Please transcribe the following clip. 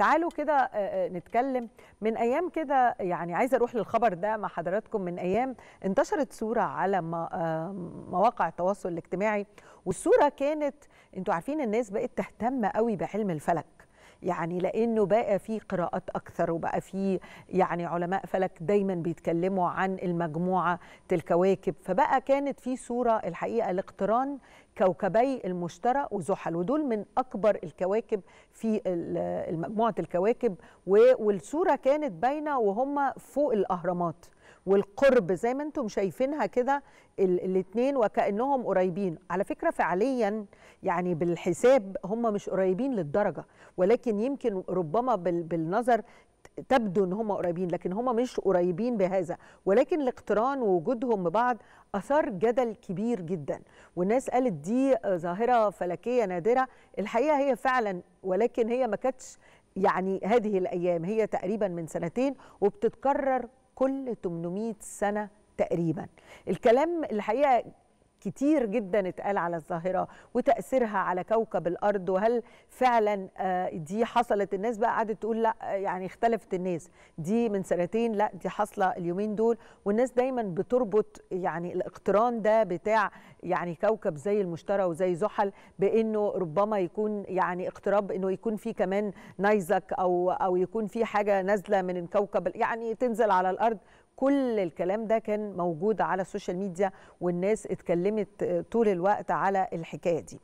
تعالوا كده آه، آه، نتكلم من ايام كده يعني عايزه اروح للخبر ده مع حضراتكم من ايام انتشرت صوره على آه، مواقع التواصل الاجتماعي والصوره كانت انتوا عارفين الناس بقت تهتم قوي بعلم الفلك يعني لانه بقى في قراءات اكثر وبقى في يعني علماء فلك دايما بيتكلموا عن المجموعه الكواكب فبقى كانت في صوره الحقيقه لاقتران كوكبي المشتري وزحل ودول من اكبر الكواكب في مجموعه الكواكب والصوره كانت باينه وهم فوق الاهرامات والقرب زي ما انتم شايفينها كده الاثنين وكانهم قريبين على فكره فعليا يعني بالحساب هم مش قريبين للدرجه ولكن يمكن ربما بالنظر تبدو ان هم قريبين لكن هم مش قريبين بهذا ولكن الاقتران ووجودهم ببعض اثار جدل كبير جدا والناس قالت دي ظاهره فلكيه نادره الحقيقه هي فعلا ولكن هي ما كانتش يعني هذه الايام هي تقريبا من سنتين وبتتكرر كل 800 سنة تقريبا الكلام الحقيقة كتير جدا اتقال على الظاهرة وتأثيرها على كوكب الأرض وهل فعلا آه، دي حصلت الناس بقى قعدت تقول لا يعني اختلفت الناس دي من سنتين لا دي حاصلة اليومين دول والناس دايما بتربط يعني الاقتران ده بتاع يعني كوكب زي المشتري وزي زحل بانه ربما يكون يعني اقتراب انه يكون في كمان نيزك او او يكون في حاجه نازله من الكوكب يعني تنزل على الارض كل الكلام ده كان موجود على السوشيال ميديا والناس اتكلمت آه، طول الوقت على الحكايه دي